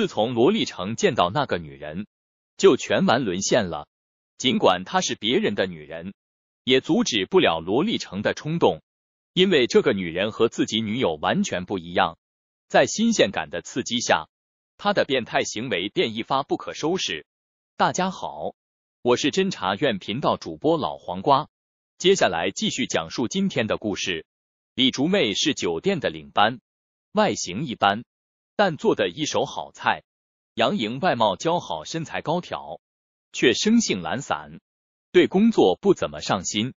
自从罗立成见到那个女人，就全完沦陷了。尽管她是别人的女人，也阻止不了罗立成的冲动。因为这个女人和自己女友完全不一样，在新鲜感的刺激下，他的变态行为便一发不可收拾。大家好，我是侦查院频道主播老黄瓜，接下来继续讲述今天的故事。李竹妹是酒店的领班，外形一般。但做的一手好菜。杨莹外貌姣好，身材高挑，却生性懒散，对工作不怎么上心，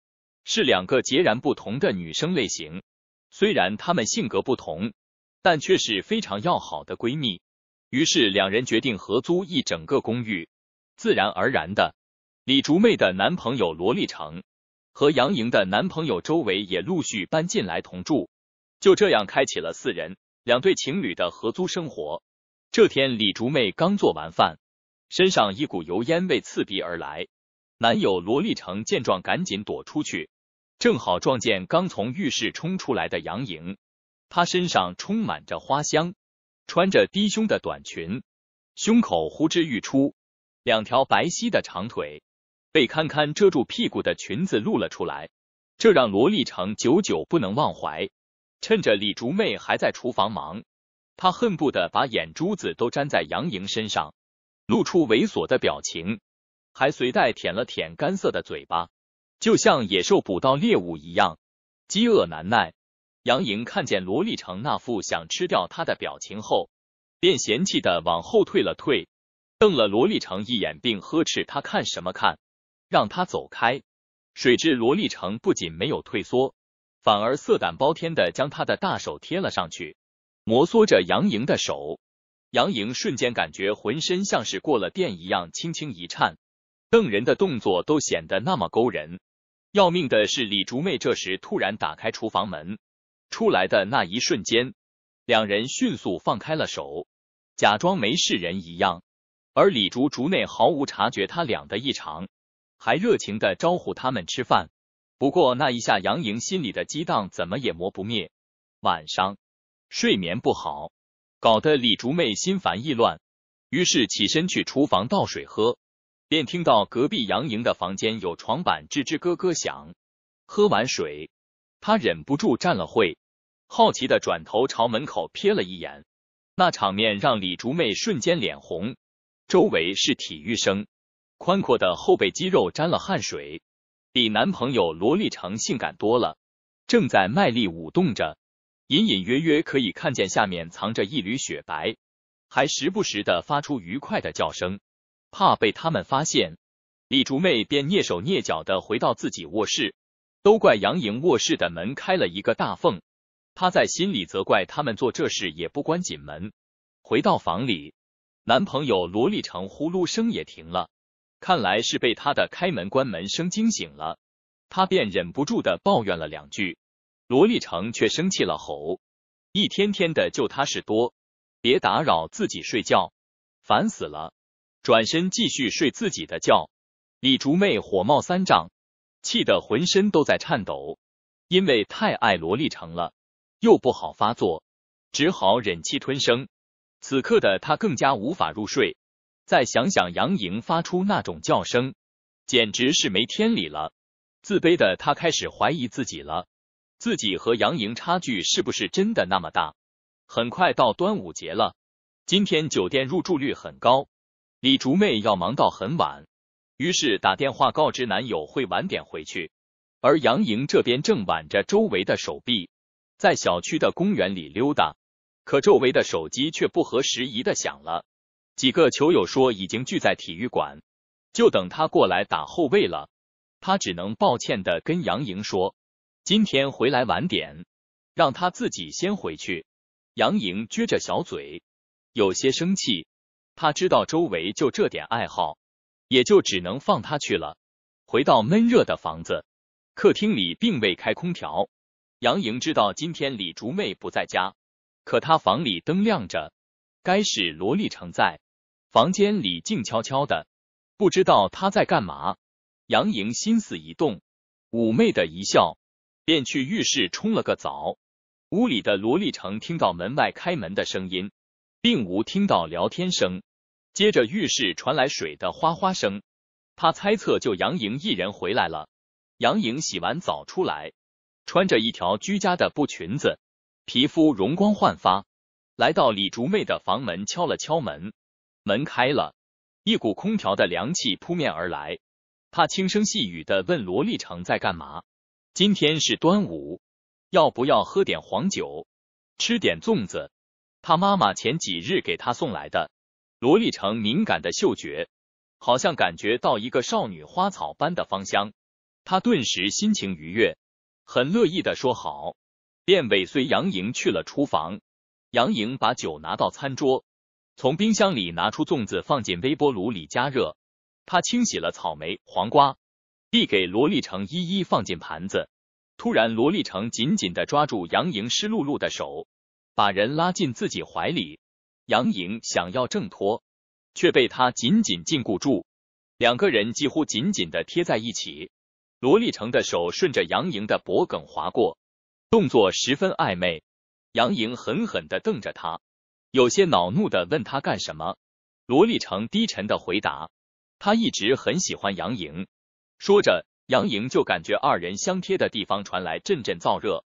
是两个截然不同的女生类型。虽然她们性格不同，但却是非常要好的闺蜜。于是两人决定合租一整个公寓，自然而然的，李竹妹的男朋友罗立成和杨莹的男朋友周维也陆续搬进来同住，就这样开启了四人。两对情侣的合租生活。这天，李竹妹刚做完饭，身上一股油烟味刺鼻而来。男友罗立成见状，赶紧躲出去，正好撞见刚从浴室冲出来的杨颖。她身上充满着花香，穿着低胸的短裙，胸口呼之欲出，两条白皙的长腿被堪堪遮住屁股的裙子露了出来，这让罗立成久久不能忘怀。趁着李竹妹还在厨房忙，他恨不得把眼珠子都粘在杨莹身上，露出猥琐的表情，还随带舔了舔干涩的嘴巴，就像野兽捕到猎物一样，饥饿难耐。杨莹看见罗立成那副想吃掉他的表情后，便嫌弃的往后退了退，瞪了罗立成一眼，并呵斥他看什么看，让他走开。谁知罗立成不仅没有退缩。反而色胆包天的将他的大手贴了上去，摩挲着杨莹的手，杨莹瞬间感觉浑身像是过了电一样，轻轻一颤，瞪人的动作都显得那么勾人。要命的是，李竹妹这时突然打开厨房门，出来的那一瞬间，两人迅速放开了手，假装没事人一样。而李竹竹内毫无察觉他俩的异常，还热情的招呼他们吃饭。不过那一下，杨莹心里的激荡怎么也磨不灭。晚上睡眠不好，搞得李竹妹心烦意乱，于是起身去厨房倒水喝，便听到隔壁杨莹的房间有床板吱吱咯咯响。喝完水，她忍不住站了会，好奇的转头朝门口瞥了一眼，那场面让李竹妹瞬间脸红。周围是体育生，宽阔的后背肌肉沾了汗水。比男朋友萝莉成性感多了，正在卖力舞动着，隐隐约约可以看见下面藏着一缕雪白，还时不时的发出愉快的叫声。怕被他们发现，李竹妹便蹑手蹑脚的回到自己卧室。都怪杨莹卧室的门开了一个大缝，她在心里责怪他们做这事也不关紧门。回到房里，男朋友萝莉成呼噜声也停了。看来是被他的开门关门声惊醒了，他便忍不住的抱怨了两句，罗丽成却生气了，吼：“一天天的就他事多，别打扰自己睡觉，烦死了！”转身继续睡自己的觉。李竹妹火冒三丈，气得浑身都在颤抖，因为太爱罗丽成了，又不好发作，只好忍气吞声。此刻的她更加无法入睡。再想想杨莹发出那种叫声，简直是没天理了。自卑的她开始怀疑自己了，自己和杨莹差距是不是真的那么大？很快到端午节了，今天酒店入住率很高，李竹妹要忙到很晚，于是打电话告知男友会晚点回去。而杨莹这边正挽着周围的手臂，在小区的公园里溜达，可周围的手机却不合时宜的响了。几个球友说已经聚在体育馆，就等他过来打后卫了。他只能抱歉的跟杨莹说：“今天回来晚点，让他自己先回去。”杨莹撅着小嘴，有些生气。他知道周围就这点爱好，也就只能放他去了。回到闷热的房子，客厅里并未开空调。杨莹知道今天李竹妹不在家，可她房里灯亮着，该是罗立成在。房间里静悄悄的，不知道他在干嘛。杨莹心思一动，妩媚的一笑，便去浴室冲了个澡。屋里的罗立成听到门外开门的声音，并无听到聊天声，接着浴室传来水的哗哗声，他猜测就杨莹一人回来了。杨莹洗完澡出来，穿着一条居家的布裙子，皮肤容光焕发，来到李竹妹的房门，敲了敲门。门开了，一股空调的凉气扑面而来。他轻声细语的问罗丽成在干嘛？今天是端午，要不要喝点黄酒，吃点粽子？他妈妈前几日给他送来的。罗丽成敏感的嗅觉，好像感觉到一个少女花草般的芳香，他顿时心情愉悦，很乐意的说好，便尾随杨莹去了厨房。杨莹把酒拿到餐桌。从冰箱里拿出粽子，放进微波炉里加热。他清洗了草莓、黄瓜，递给罗立成，一一放进盘子。突然，罗立成紧紧的抓住杨莹湿漉漉的手，把人拉进自己怀里。杨莹想要挣脱，却被他紧紧禁锢住。两个人几乎紧紧的贴在一起。罗立成的手顺着杨莹的脖梗划过，动作十分暧昧。杨莹狠狠的瞪着他。有些恼怒的问他干什么？罗立成低沉的回答：“他一直很喜欢杨莹。”说着，杨莹就感觉二人相贴的地方传来阵阵燥热，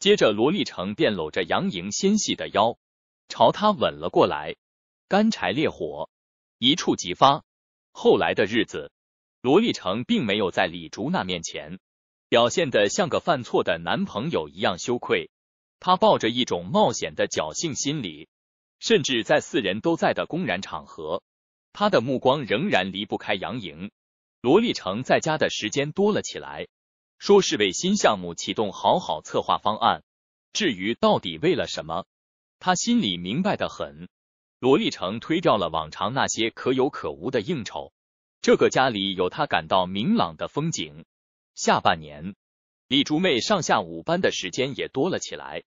接着罗立成便搂着杨莹纤细的腰，朝她吻了过来。干柴烈火，一触即发。后来的日子，罗立成并没有在李竹那面前表现的像个犯错的男朋友一样羞愧，他抱着一种冒险的侥幸心理。甚至在四人都在的公然场合，他的目光仍然离不开杨颖。罗立成在家的时间多了起来，说是为新项目启动好好策划方案。至于到底为了什么，他心里明白的很。罗立成推掉了往常那些可有可无的应酬，这个家里有他感到明朗的风景。下半年，李竹妹上下五班的时间也多了起来。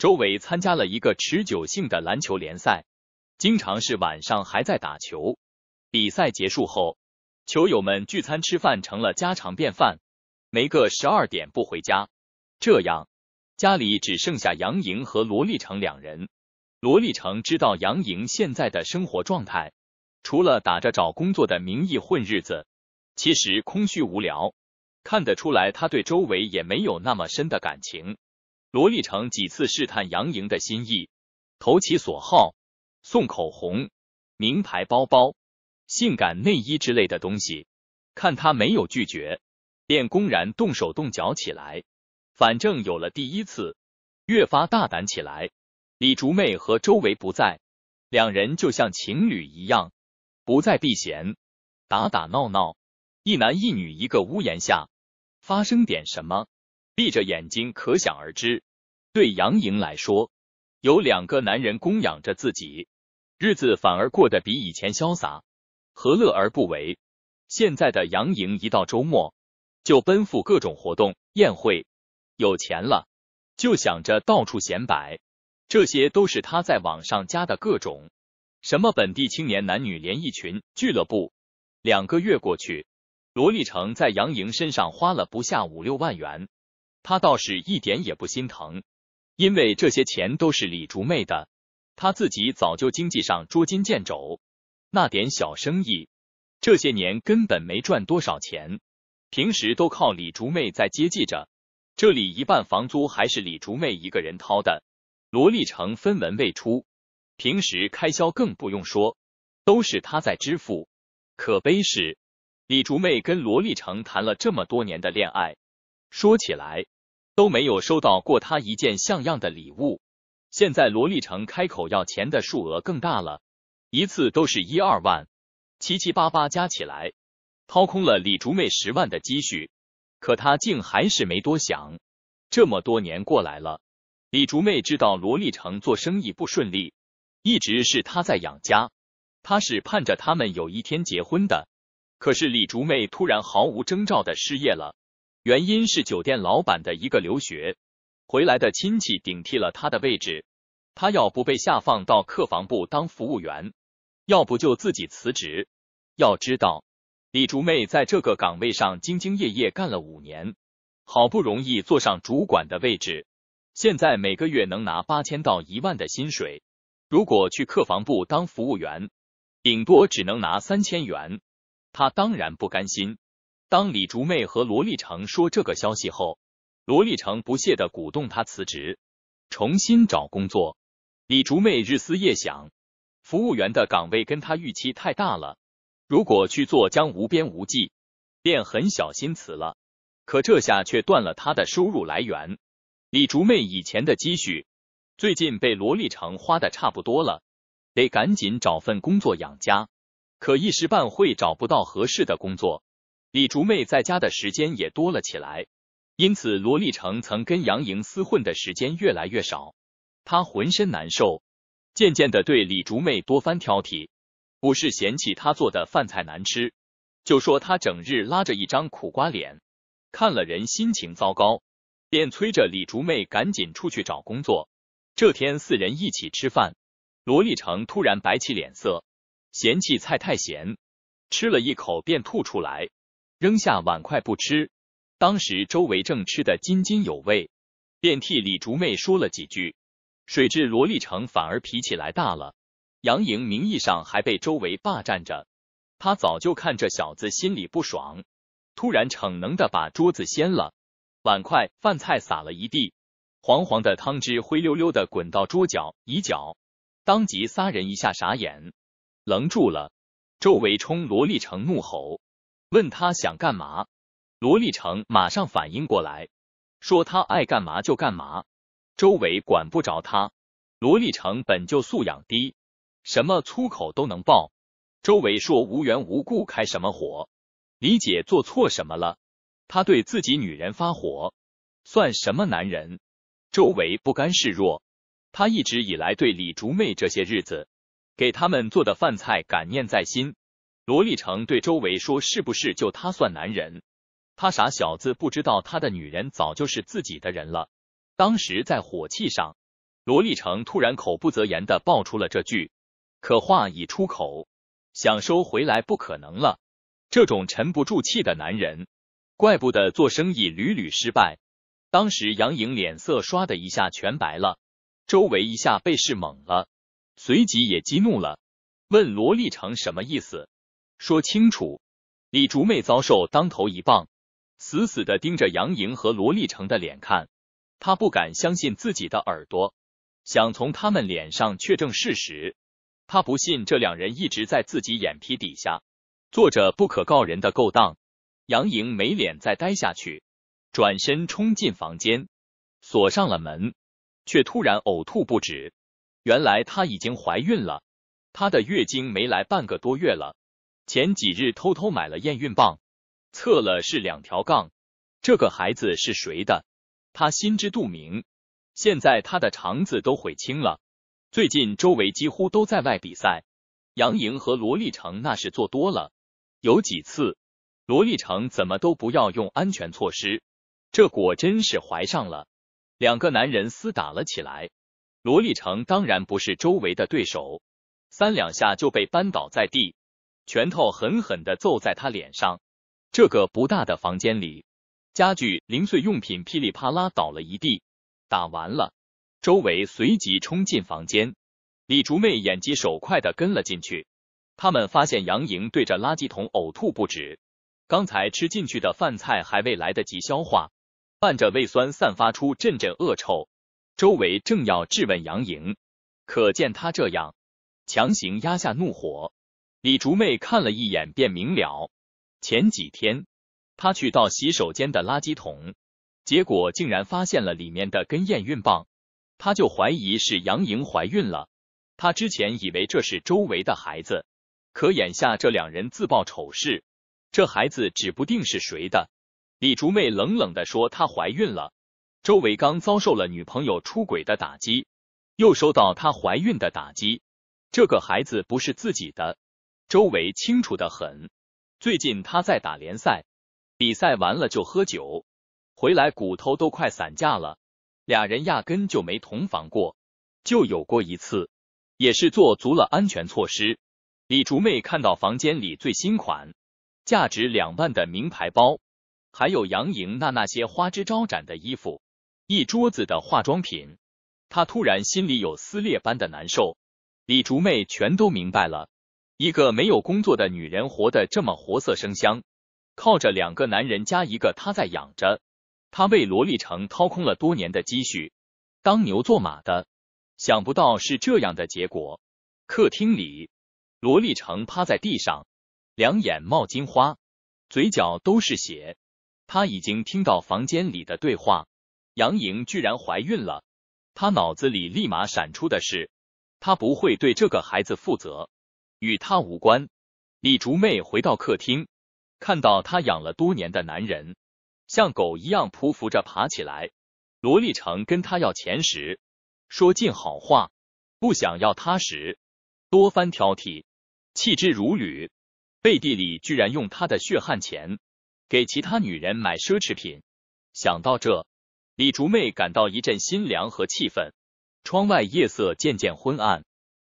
周伟参加了一个持久性的篮球联赛，经常是晚上还在打球。比赛结束后，球友们聚餐吃饭成了家常便饭，没个十二点不回家。这样，家里只剩下杨莹和罗立成两人。罗立成知道杨莹现在的生活状态，除了打着找工作的名义混日子，其实空虚无聊。看得出来，他对周围也没有那么深的感情。罗立成几次试探杨莹的心意，投其所好，送口红、名牌包包、性感内衣之类的东西，看他没有拒绝，便公然动手动脚起来。反正有了第一次，越发大胆起来。李竹妹和周维不在，两人就像情侣一样，不再避嫌，打打闹闹，一男一女一个屋檐下，发生点什么。闭着眼睛，可想而知。对杨颖来说，有两个男人供养着自己，日子反而过得比以前潇洒，何乐而不为？现在的杨颖一到周末就奔赴各种活动、宴会，有钱了就想着到处显摆，这些都是他在网上加的各种什么本地青年男女联谊群、俱乐部。两个月过去，罗立成在杨颖身上花了不下五六万元。他倒是一点也不心疼，因为这些钱都是李竹妹的，他自己早就经济上捉襟见肘，那点小生意这些年根本没赚多少钱，平时都靠李竹妹在接济着，这里一半房租还是李竹妹一个人掏的，罗立成分文未出，平时开销更不用说，都是他在支付。可悲是，李竹妹跟罗立成谈了这么多年的恋爱。说起来，都没有收到过他一件像样的礼物。现在罗立成开口要钱的数额更大了，一次都是一二万，七七八八加起来，掏空了李竹妹十万的积蓄。可他竟还是没多想。这么多年过来了，李竹妹知道罗立成做生意不顺利，一直是他在养家。他是盼着他们有一天结婚的。可是李竹妹突然毫无征兆的失业了。原因是酒店老板的一个留学回来的亲戚顶替了他的位置，他要不被下放到客房部当服务员，要不就自己辞职。要知道，李竹妹在这个岗位上兢兢业业干了五年，好不容易坐上主管的位置，现在每个月能拿八千到一万的薪水。如果去客房部当服务员，顶多只能拿三千元，他当然不甘心。当李竹妹和罗立成说这个消息后，罗立成不屑的鼓动他辞职，重新找工作。李竹妹日思夜想，服务员的岗位跟她预期太大了，如果去做将无边无际，便很小心辞了。可这下却断了他的收入来源。李竹妹以前的积蓄，最近被罗立成花的差不多了，得赶紧找份工作养家。可一时半会找不到合适的工作。李竹妹在家的时间也多了起来，因此罗立成曾跟杨莹厮混的时间越来越少。他浑身难受，渐渐的对李竹妹多番挑剔，不是嫌弃他做的饭菜难吃，就说他整日拉着一张苦瓜脸，看了人心情糟糕，便催着李竹妹赶紧出去找工作。这天四人一起吃饭，罗立成突然摆起脸色，嫌弃菜太咸，吃了一口便吐出来。扔下碗筷不吃，当时周围正吃得津津有味，便替李竹妹说了几句。谁知罗立成反而脾气来大了。杨莹名义上还被周围霸占着，他早就看这小子心里不爽，突然逞能的把桌子掀了，碗筷饭菜撒了一地，黄黄的汤汁灰溜溜的滚到桌角、椅角，当即仨人一下傻眼，愣住了。周围冲罗立成怒吼。问他想干嘛？罗立成马上反应过来，说他爱干嘛就干嘛，周围管不着他。罗立成本就素养低，什么粗口都能爆。周伟说无缘无故开什么火？李姐做错什么了？他对自己女人发火，算什么男人？周伟不甘示弱，他一直以来对李竹妹这些日子给他们做的饭菜感念在心。罗立成对周围说：“是不是就他算男人？他傻小子不知道他的女人早就是自己的人了。当时在火气上，罗立成突然口不择言的爆出了这句，可话已出口，想收回来不可能了。这种沉不住气的男人，怪不得做生意屡屡失败。当时杨颖脸色唰的一下全白了，周围一下被是懵了，随即也激怒了，问罗立成什么意思。”说清楚！李竹妹遭受当头一棒，死死的盯着杨莹和罗立成的脸看，她不敢相信自己的耳朵，想从他们脸上确证事实。她不信这两人一直在自己眼皮底下做着不可告人的勾当。杨莹没脸再待下去，转身冲进房间，锁上了门，却突然呕吐不止。原来她已经怀孕了，她的月经没来半个多月了。前几日偷偷买了验孕棒，测了是两条杠，这个孩子是谁的？他心知肚明。现在他的肠子都悔青了。最近周围几乎都在外比赛，杨莹和罗丽成那是做多了。有几次，罗丽成怎么都不要用安全措施，这果真是怀上了。两个男人厮打了起来，罗丽成当然不是周围的对手，三两下就被扳倒在地。拳头狠狠的揍在他脸上，这个不大的房间里，家具零碎用品噼里啪啦倒了一地。打完了，周围随即冲进房间，李竹妹眼疾手快的跟了进去。他们发现杨莹对着垃圾桶呕吐不止，刚才吃进去的饭菜还未来得及消化，伴着胃酸散发出阵阵恶臭。周围正要质问杨莹，可见他这样强行压下怒火。李竹妹看了一眼便明了，前几天她去倒洗手间的垃圾桶，结果竟然发现了里面的根验孕棒，她就怀疑是杨莹怀孕了。她之前以为这是周围的孩子，可眼下这两人自曝丑事，这孩子指不定是谁的。李竹妹冷冷的说：“她怀孕了。”周伟刚遭受了女朋友出轨的打击，又受到她怀孕的打击，这个孩子不是自己的。周围清楚的很，最近他在打联赛，比赛完了就喝酒，回来骨头都快散架了。俩人压根就没同房过，就有过一次，也是做足了安全措施。李竹妹看到房间里最新款、价值两万的名牌包，还有杨莹那那些花枝招展的衣服，一桌子的化妆品，她突然心里有撕裂般的难受。李竹妹全都明白了。一个没有工作的女人活得这么活色生香，靠着两个男人加一个她在养着，她为罗丽成掏空了多年的积蓄，当牛做马的，想不到是这样的结果。客厅里，罗丽成趴在地上，两眼冒金花，嘴角都是血。他已经听到房间里的对话，杨莹居然怀孕了，他脑子里立马闪出的是，他不会对这个孩子负责。与他无关。李竹妹回到客厅，看到她养了多年的男人像狗一样匍匐着爬起来。罗立成跟他要钱时，说尽好话；不想要他时，多番挑剔，弃之如履。背地里居然用他的血汗钱给其他女人买奢侈品。想到这，李竹妹感到一阵心凉和气愤。窗外夜色渐渐昏暗。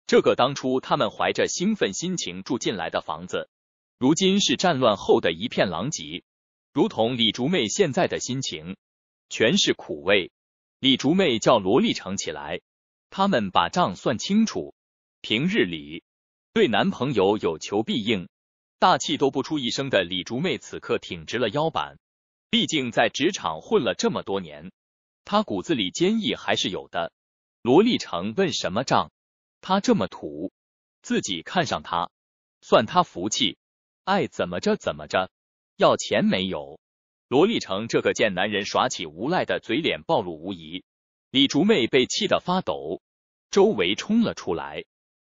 这个当初他们怀着兴奋心情住进来的房子，如今是战乱后的一片狼藉，如同李竹妹现在的心情，全是苦味。李竹妹叫罗立成起来，他们把账算清楚。平日里对男朋友有求必应，大气都不出一声的李竹妹，此刻挺直了腰板。毕竟在职场混了这么多年，她骨子里坚毅还是有的。罗立成问什么账？他这么土，自己看上他，算他福气，爱怎么着怎么着，要钱没有。罗立成这个贱男人耍起无赖的嘴脸暴露无遗，李竹妹被气得发抖，周围冲了出来，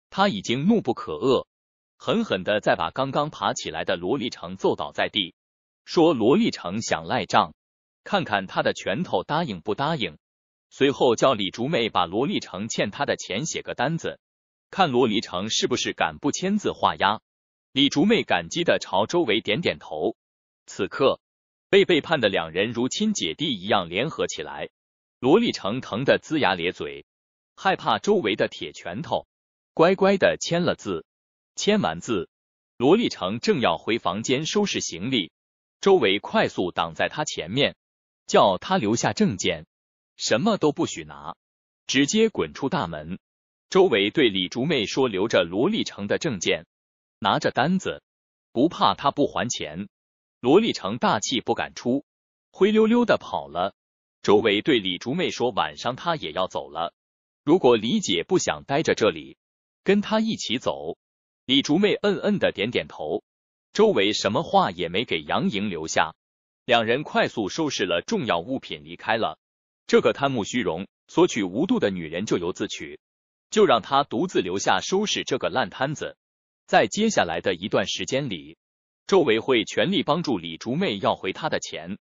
他已经怒不可遏，狠狠的再把刚刚爬起来的罗立成揍倒在地，说罗立成想赖账，看看他的拳头答应不答应。随后叫李竹妹把罗立成欠他的钱写个单子，看罗立成是不是敢不签字画押。李竹妹感激的朝周围点点头。此刻被背叛的两人如亲姐弟一样联合起来，罗立成疼得龇牙咧嘴，害怕周围的铁拳头，乖乖的签了字。签完字，罗立成正要回房间收拾行李，周围快速挡在他前面，叫他留下证件。什么都不许拿，直接滚出大门。周伟对李竹妹说：“留着罗立成的证件，拿着单子，不怕他不还钱。”罗立成大气不敢出，灰溜溜的跑了。周伟对李竹妹说：“晚上他也要走了，如果李姐不想待着这里，跟他一起走。”李竹妹嗯嗯的点点头。周围什么话也没给杨莹留下，两人快速收拾了重要物品，离开了。这个贪慕虚荣、索取无度的女人，咎由自取，就让她独自留下收拾这个烂摊子。在接下来的一段时间里，周围会全力帮助李竹妹要回她的钱，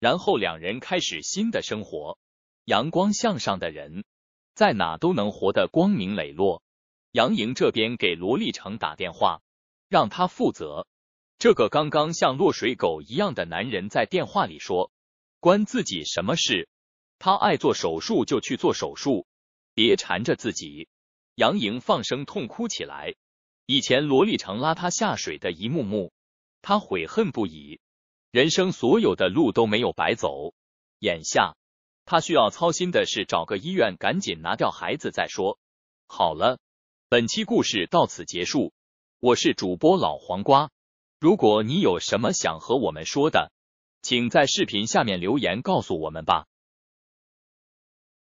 然后两人开始新的生活。阳光向上的人，在哪都能活得光明磊落。杨莹这边给罗立成打电话，让他负责这个刚刚像落水狗一样的男人，在电话里说，关自己什么事？他爱做手术就去做手术，别缠着自己。杨莹放声痛哭起来，以前罗立成拉她下水的一幕幕，她悔恨不已。人生所有的路都没有白走，眼下她需要操心的是找个医院赶紧拿掉孩子再说。好了，本期故事到此结束。我是主播老黄瓜，如果你有什么想和我们说的，请在视频下面留言告诉我们吧。